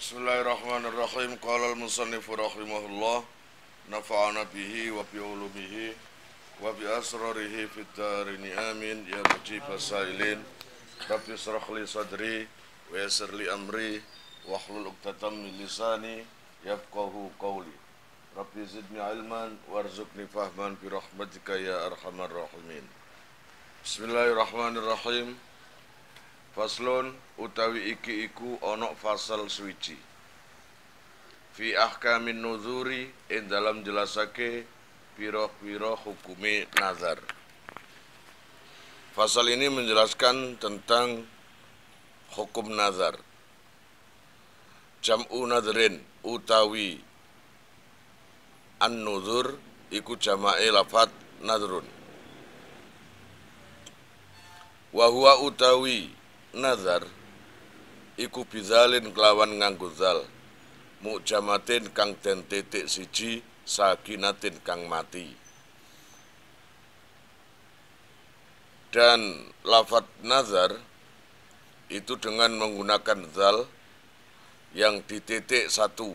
Bismillahirrahmanirrahim. Qala al-musannifu rahimahullah nafa'ana bihi wa bi ulumihi wa bi asrarihi fid darin amin ya mujib asailin. Rabbi israh li sadri wa yassir li amri wa hlul 'uqdatam min lisani yafqahu qawli. Rabbi zidni ilman warzuqni fahman bi rahmatika ya arhamar rahimin. Bismillahirrahmanirrahim. Faslun utawi iki iku ana fasal suwiji. Fi ahkamin nuzuri ing dalam jelasake piroh piroh hukumi nazar. Fasal ini menjelaskan tentang hukum nazar. Jam'u nadrin utawi an-nuzur iku jama'i lafat nadrun. Wahua huwa utawi nazar iku bizalin kelawan nganggo zal mukjamatin kang den titik siji sakinatin kang mati dan lafat nazar itu dengan menggunakan zal yang di dititik satu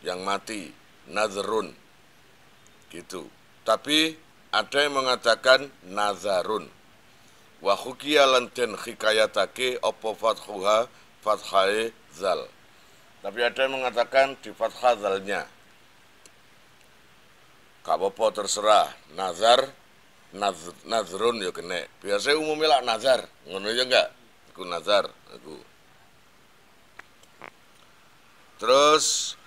yang mati nazarun gitu tapi ada yang mengatakan nazarun wa hukia lan den hikayatake opo fathuha fathae zal tapi ada yang mengatakan di fathah zalnya kapopo terserah nazar nazr, nazrun ya kene biasanya umumnya lah nazar ngono ya enggak aku nazar aku terus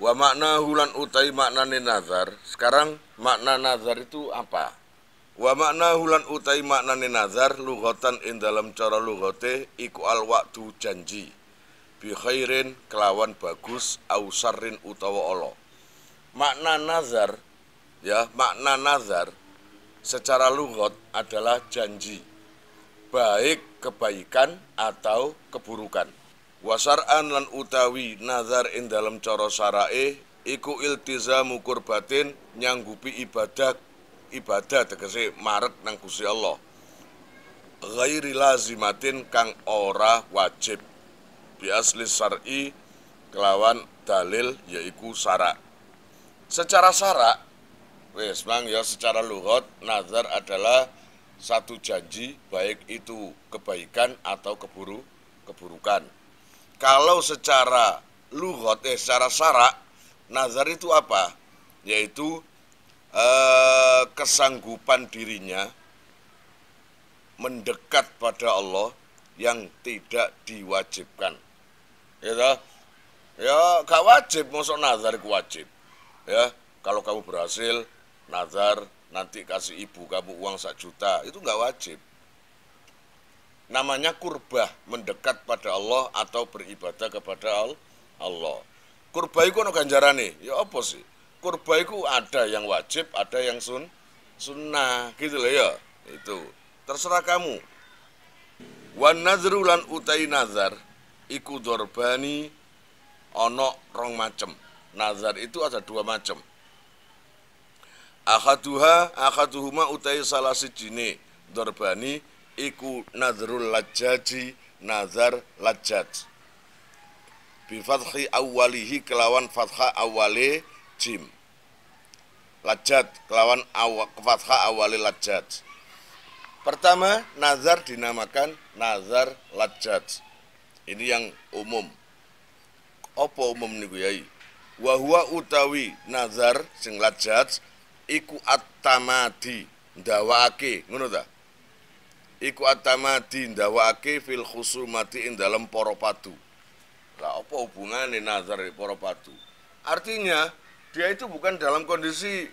wa makna hulan utai maknane nazar sekarang makna nazar itu apa Wa makna hulan utai maknane nazar lugotan in dalam cara lugote iku al waktu janji. Bi khairin kelawan bagus ausarin utawa Allah. Makna nazar ya, makna nazar secara lugot adalah janji baik kebaikan atau keburukan. Wasar'an lan utawi nazar in dalam cara sarae iku iltizamu kurbatin nyanggupi ibadah ibadah tegese marek nang Gusti Allah ghairi lazimatin kang ora wajib bi asli syar'i kelawan dalil yaiku syarak secara syarak wis mang ya secara lugat nazar adalah satu janji baik itu kebaikan atau keburu keburukan kalau secara lugat eh secara syarak nazar itu apa yaitu Eh, kesanggupan dirinya mendekat pada Allah yang tidak diwajibkan. Ya, ya gak wajib, masuk nazar itu wajib. Ya, kalau kamu berhasil, nazar nanti kasih ibu kamu uang satu juta, itu nggak wajib. Namanya kurbah, mendekat pada Allah atau beribadah kepada Allah. Kurbah itu ada ganjaran nih, ya apa sih? kurba itu ada yang wajib, ada yang sun sunnah gitu loh ya. Itu terserah kamu. Wan Nazrulan utai nazar iku dorbani ono rong macem. Nazar itu ada dua macem. Akaduha akaduhuma utai salah sijine dorbani iku nazrul lajaji nazar lajaj bifathi awalihi kelawan fathah awalihi jim lajat kelawan awak kefatha awali lajat pertama nazar dinamakan nazar lajat ini yang umum apa umum niku kuyai wahua utawi nazar sing lajat iku atamadi ndawaake ngono ta iku atamadi ndawaake fil khusumati ing dalem para patu lah apa hubungane nazar e para patu artinya dia itu bukan dalam kondisi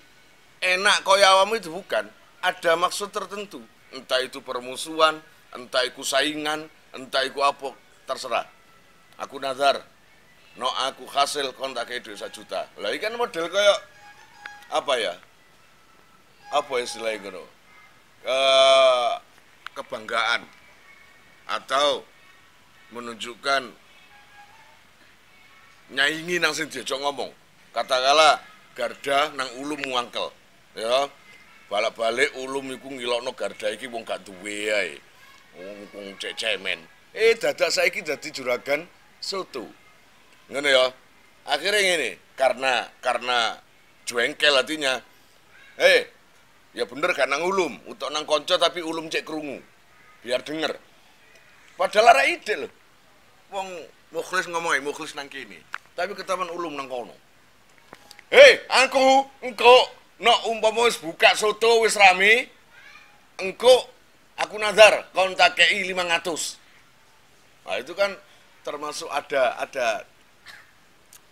enak koyak awam itu bukan ada maksud tertentu entah itu permusuhan entah itu saingan entah itu apa terserah aku nazar no aku hasil kontak itu satu juta lah ikan kan model kayak apa ya apa istilahnya gitu ke kebanggaan atau menunjukkan nyaingi nang sing ngomong katakanlah garda nang ulum muangkel ya balik-balik ulum iku ngilokno garda iki wong gak duwe ae wong cek cemen eh dadak saiki dadi juragan soto ngene ya akhirnya ngene karena karena jengkel artinya eh ya bener gak nang ulum untuk nang konco tapi ulum cek kerungu biar denger padahal arek ide lho wong mukhlis ngomong mukhlis nang kini tapi ketahuan ulum nang kono hei eh, aku engko no umpamu buka soto wis rame engko aku nazar kon tak kei 500 nah itu kan termasuk ada ada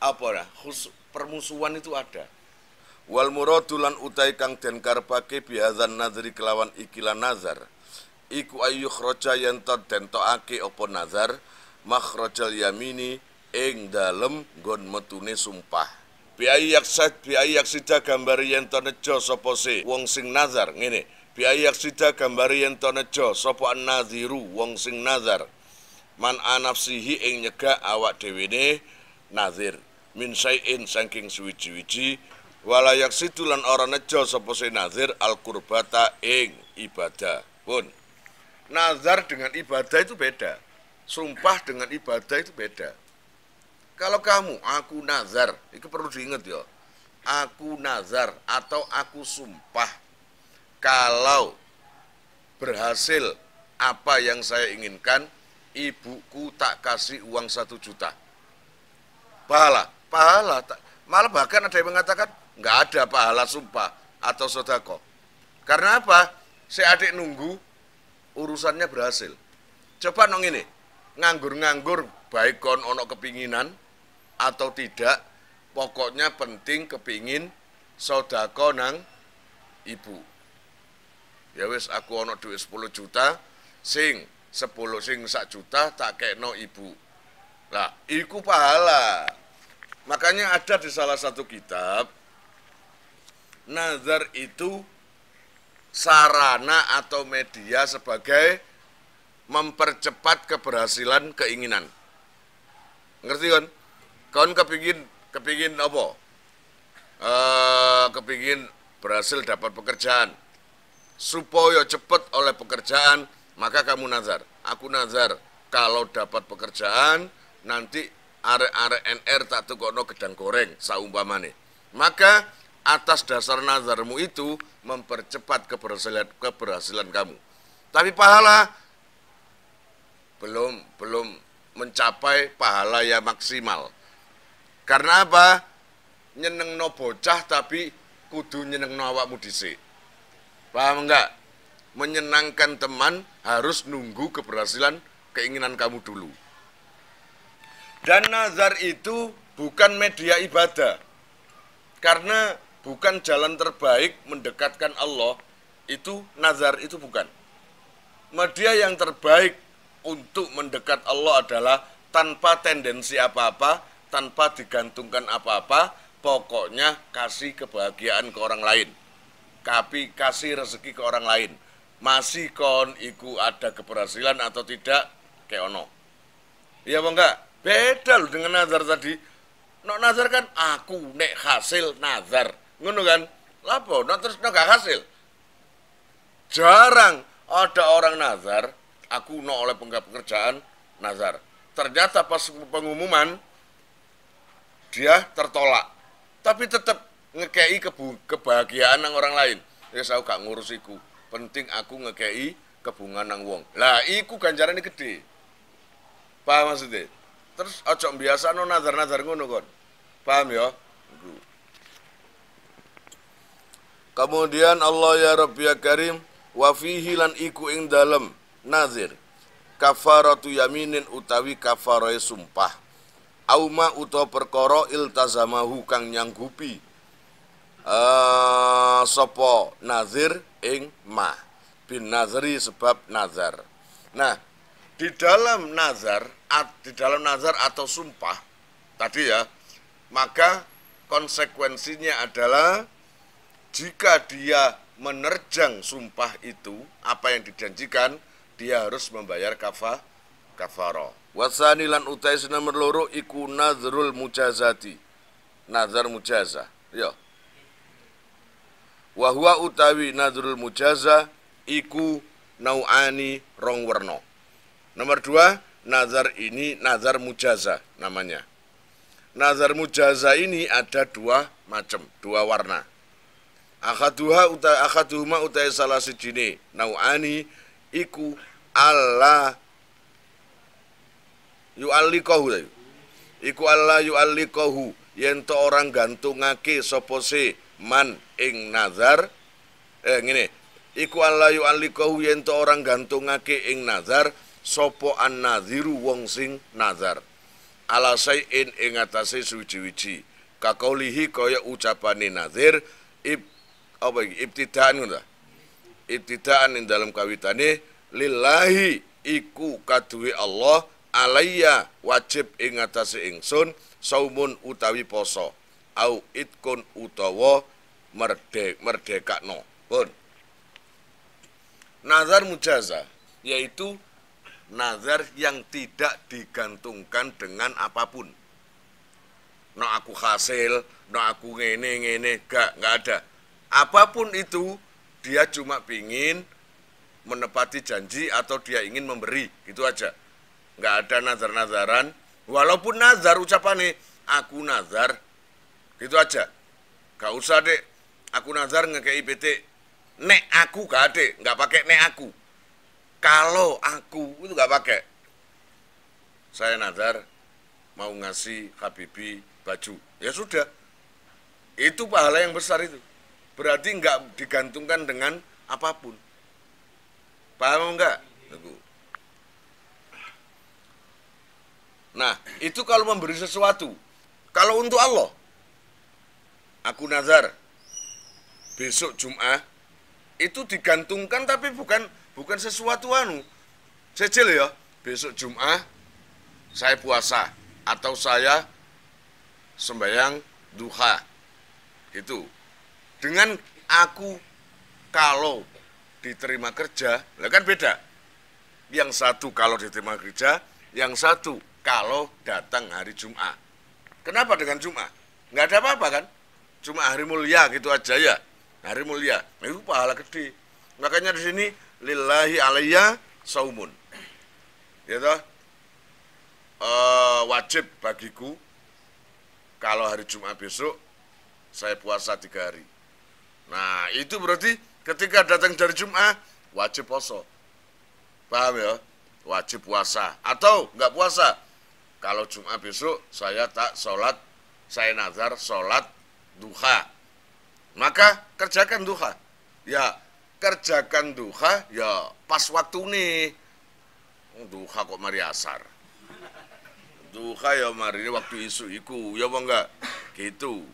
apa ya khus, permusuhan itu ada wal muradulan utai kang den karpake biazan nazri kelawan ikilan nazar iku ayu khroja yang to den toake opo nazar makhrajal yamini ing dalem gon metune sumpah biayi yaksa biayi yaksida gambari yen to nejo sapa se wong sing nazar ngene biayi yaksida gambari yen tonejo nejo An naziru wong sing nazar man anafsihi ing nyegak awak dhewene nazir min sayin saking suwiji-wiji wala yaksidu lan ora nejo sapa se nazir al kurbata ing ibadah pun nazar dengan ibadah itu beda sumpah dengan ibadah itu beda kalau kamu, aku nazar, itu perlu diingat ya. Aku nazar atau aku sumpah kalau berhasil apa yang saya inginkan, ibuku tak kasih uang satu juta. Pahala, pahala. Tak, malah bahkan ada yang mengatakan, nggak ada pahala sumpah atau sodako. Karena apa? Si adik nunggu, urusannya berhasil. Coba nong ini, nganggur-nganggur, baik kon ono kepinginan, atau tidak pokoknya penting kepingin sodako nang ibu ya wis aku ono duit 10 juta sing 10 sing sak juta tak kekno ibu lah iku pahala makanya ada di salah satu kitab nazar itu sarana atau media sebagai mempercepat keberhasilan keinginan ngerti kan? Kon kepingin kepingin apa? Uh, kepingin berhasil dapat pekerjaan supaya cepat oleh pekerjaan maka kamu nazar aku nazar kalau dapat pekerjaan nanti are-are NR tak tukokno gedang goreng saumpamane maka atas dasar nazarmu itu mempercepat keberhasilan keberhasilan kamu tapi pahala belum belum mencapai pahala yang maksimal karena apa? Nyeneng no bocah tapi kudu no awakmu dhisik. Paham enggak? Menyenangkan teman harus nunggu keberhasilan keinginan kamu dulu. Dan nazar itu bukan media ibadah. Karena bukan jalan terbaik mendekatkan Allah, itu nazar itu bukan. Media yang terbaik untuk mendekat Allah adalah tanpa tendensi apa-apa, tanpa digantungkan apa-apa, pokoknya kasih kebahagiaan ke orang lain. Tapi kasih rezeki ke orang lain. Masih kon iku ada keberhasilan atau tidak, keono, ono. Iya apa enggak? Beda loh dengan nazar tadi. Nok nazar kan aku nek hasil nazar. Ngono kan? Lapo, no terus no gak hasil. Jarang ada orang nazar, aku no oleh pekerjaan nazar. Ternyata pas pengumuman, dia tertolak tapi tetap ngekei kebahagiaan nang orang lain ya saya gak ngurus iku penting aku ngekei kebungan nang wong lah iku ini gede paham maksudnya terus ojo biasa no nazar-nazar ngono kon paham ya kemudian Allah ya Rabbi ya Karim wa fihi lan iku ing dalem nazir kafaratu yaminin utawi kafaroe sumpah auma uta perkara iltazamahu kang nyanggupi uh, sapa nazir ing ma bin nazri sebab nazar nah di dalam nazar di dalam nazar atau sumpah tadi ya maka konsekuensinya adalah jika dia menerjang sumpah itu apa yang dijanjikan dia harus membayar kafah kafaro Wasani lan utai nomor loro iku nazrul mujazati. Nazar mujaza. Ya. Wahua utawi nazrul mujaza iku nauani rong werno. Nomor dua, nazar ini nazar mujaza namanya. Nazar mujaza ini ada dua macam, dua warna. Akaduha uta akaduhuma utai salah sejine nauani iku Allah yu'alliqahu iku Allah yu'alliqahu yen to orang gantungake sapa se man ing nazar eh ngene iku Allah yu'alliqahu yen to orang gantungake ing nazar sapa annaziru wong sing nazar ala sayin ing atase suci-suci kakaulihi kaya ucapane nazir apa iki ibtidaan ngono ibtidaan ing dalam kawitane lillahi iku kaduwe Allah alayya wajib ing atase ingsun saumun utawi poso au itkun utawa merdek no pun nazar mujaza yaitu nazar yang tidak digantungkan dengan apapun no aku hasil no aku ngene ngene gak nggak ada apapun itu dia cuma pingin menepati janji atau dia ingin memberi gitu aja nggak ada nazar-nazaran walaupun nazar ucapan nih aku nazar gitu aja gak usah deh aku nazar nggak kayak IPT nek aku gak ada nggak pakai nek aku kalau aku itu nggak pakai saya nazar mau ngasih Habibi baju ya sudah itu pahala yang besar itu berarti nggak digantungkan dengan apapun paham nggak Nah, itu kalau memberi sesuatu. Kalau untuk Allah, aku nazar besok Jum'ah itu digantungkan tapi bukan bukan sesuatu anu. Cecil ya, besok Jum'ah saya puasa atau saya sembahyang duha. Itu. Dengan aku kalau diterima kerja, lah kan beda. Yang satu kalau diterima kerja, yang satu kalau datang hari Jumat. Kenapa dengan Jumat? Nggak ada apa-apa kan? Cuma hari mulia gitu aja ya. Hari mulia. Itu pahala gede. Makanya di sini lillahi alayya saumun. Ya toh? E, wajib bagiku kalau hari Jumat besok saya puasa tiga hari. Nah, itu berarti ketika datang dari Jumat wajib poso. Paham ya? Wajib puasa atau nggak puasa kalau Jumat besok saya tak sholat, saya nazar sholat duha. Maka kerjakan duha. Ya, kerjakan duha ya pas waktu nih. Oh, duha kok mari asar. Duha ya mari waktu isu iku, ya apa enggak? Gitu.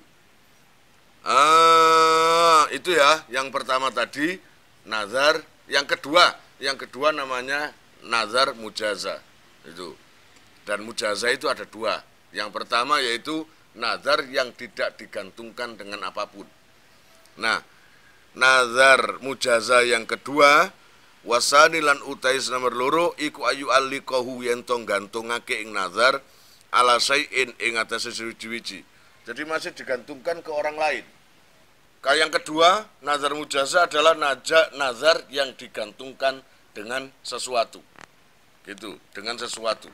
Ah, itu ya yang pertama tadi nazar, yang kedua, yang kedua namanya nazar mujaza. Itu. Dan mujazah itu ada dua. Yang pertama yaitu nazar yang tidak digantungkan dengan apapun. Nah, nazar mujazah yang kedua wasani lan utais nomor loro iku ayu alikohu yen tong gantungake ing nazar ala sayin ing atas suci Jadi masih digantungkan ke orang lain. Kayak yang kedua, nazar mujazah adalah najak nazar yang digantungkan dengan sesuatu. Gitu, dengan sesuatu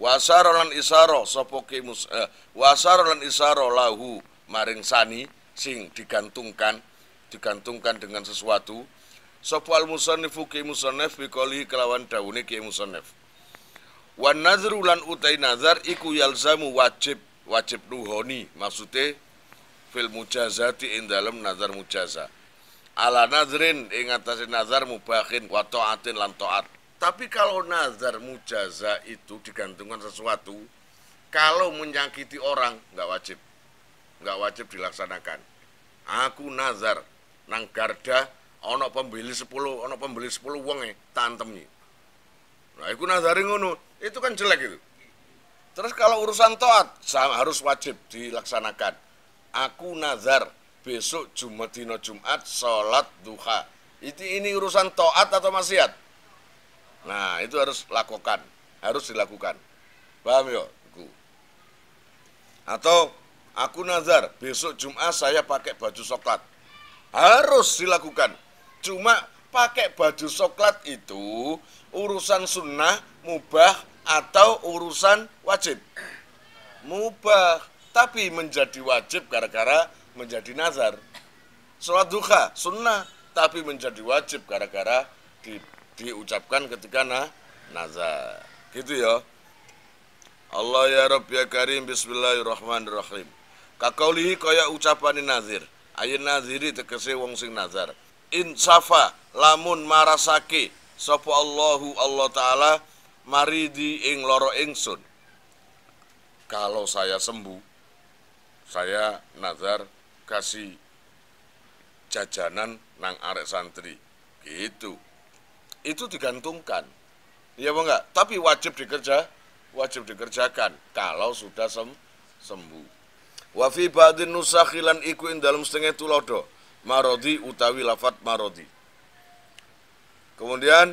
wasara lan isara sapa ki Musa eh, wasara lan lahu maring sani sing digantungkan digantungkan dengan sesuatu sapa al musannifu ki musannif biqali kelawan dawuhe ki musannif wan nazru lan utai nazar iku yalzamu wajib wajib nuhoni maksude fil mujazati ing dalem nazar mujaza ala nazrin ing atase nazar mubahin wa taatin lan taat tapi kalau nazar mujaza itu digantungkan sesuatu, kalau menyakiti orang nggak wajib, nggak wajib dilaksanakan. Aku nazar nang garda ono pembeli sepuluh ono pembeli 10 wong e tantemi. Nah, iku nazari ngono, itu kan jelek itu. Terus kalau urusan toat harus wajib dilaksanakan. Aku nazar besok Jumat dino Jumat sholat duha. Itu ini urusan toat atau maksiat? Nah, itu harus lakukan, harus dilakukan. Paham ya? Atau aku nazar besok Jumat saya pakai baju coklat. Harus dilakukan. Cuma pakai baju coklat itu urusan sunnah, mubah atau urusan wajib. Mubah tapi menjadi wajib gara-gara menjadi nazar. Sholat duha sunnah tapi menjadi wajib gara-gara di diucapkan ketika nah nazar. Gitu ya. Allah ya Rabb ya Karim bismillahirrahmanirrahim. Kakaulihi kaya ucapani nazir. Ayin naziri tegese wong sing nazar. Insafa lamun marasake sapa Allahu Allah taala maridi ing loro ingsun. Kalau saya sembuh, saya nazar kasih jajanan nang arek santri. Gitu itu digantungkan. Iya apa enggak? Tapi wajib dikerja, wajib dikerjakan kalau sudah sem sembuh. Wa fi ba'din nusakhilan iku ing dalam setengah tulodo marodi utawi lafat marodi. Kemudian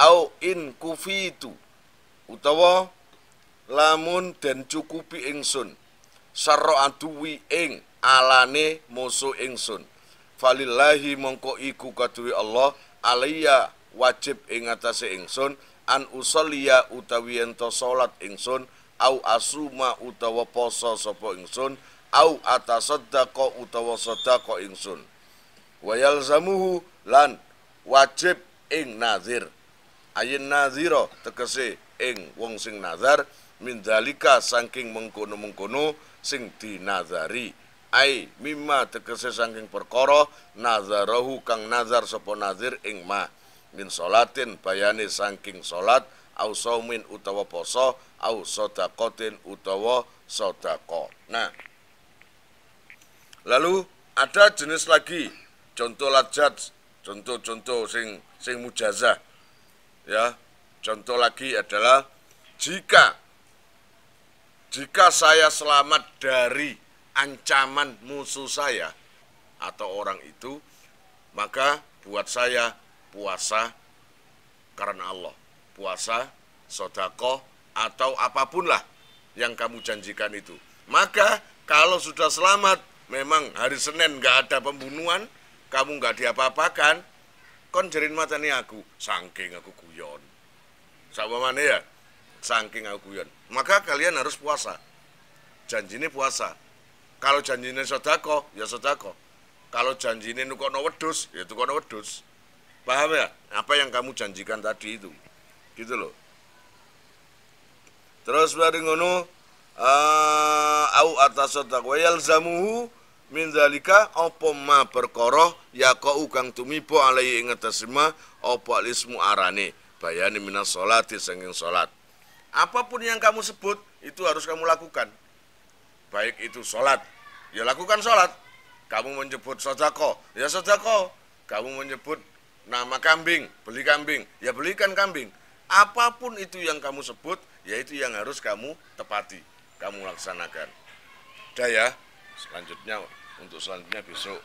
au in kufitu utawa lamun den cukupi ingsun sarro aduwi ing alane musuh ingsun falillahi mongko iku kaduwe Allah alaiya wajib ing atase ingsun an usolia utawi ento salat ingsun au asuma utawa poso sapa ingsun au atasaddaqo utawa sedaqo ingsun Wayalzamuhu lan wajib ing nazir ayin nazira tegese ing wong sing nazar min dalika saking mengkono-mengkono sing dinazari ai mimma tegese saking perkara nazarahu kang nazar sapa nazir ing ma min solatin bayane sangking solat au saumin utawa poso au sodakotin utawa sodako nah lalu ada jenis lagi contoh lajat contoh-contoh sing sing mujazah ya contoh lagi adalah jika jika saya selamat dari ancaman musuh saya atau orang itu maka buat saya puasa karena Allah, puasa, sodako atau apapun lah yang kamu janjikan itu. Maka kalau sudah selamat, memang hari Senin nggak ada pembunuhan, kamu nggak diapa-apakan, kon jerin mata matanya aku, sangking aku guyon. Sama mana ya? Sangking aku guyon. Maka kalian harus puasa. Janji ini puasa. Kalau janjinya sodako, ya sodako. Kalau janjinya nukono wedus, ya nukono wedus. Paham ya? Apa yang kamu janjikan tadi itu. Gitu loh. Terus bari ngono eh, au atas wa yalzamuhu min zalika apa ma perkara kok ugang tumibo alai ing atase apa ismu arane bayani minas salati sanging salat. Apapun yang kamu sebut itu harus kamu lakukan. Baik itu salat, ya lakukan salat. Kamu menyebut sodako, ya sodako. Kamu menyebut nama kambing, beli kambing, ya belikan kambing. Apapun itu yang kamu sebut, yaitu yang harus kamu tepati, kamu laksanakan. Udah ya, selanjutnya untuk selanjutnya besok.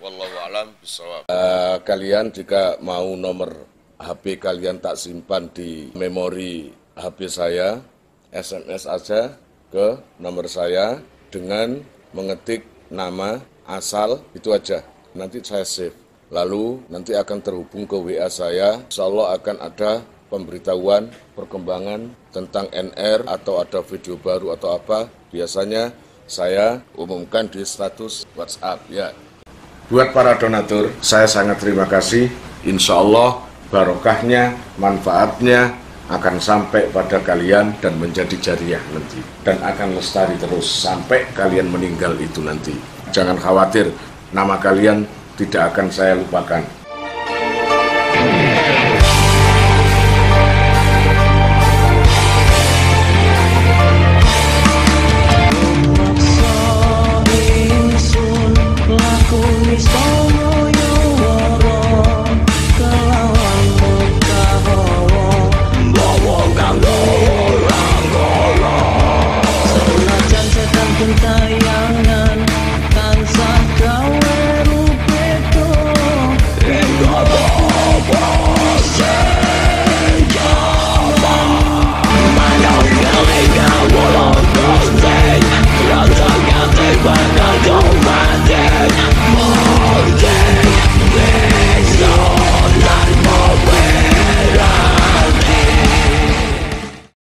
Wallahu alam bisawab. Uh, eh, kalian jika mau nomor HP kalian tak simpan di memori HP saya, SMS aja ke nomor saya dengan mengetik nama asal itu aja. Nanti saya save. Lalu nanti akan terhubung ke WA saya, insya Allah akan ada pemberitahuan perkembangan tentang NR atau ada video baru atau apa biasanya saya umumkan di status WhatsApp ya. Buat para donatur, saya sangat terima kasih. Insya Allah barokahnya, manfaatnya akan sampai pada kalian dan menjadi jariah nanti. Dan akan lestari terus sampai kalian meninggal itu nanti. Jangan khawatir, nama kalian tidak akan saya lupakan.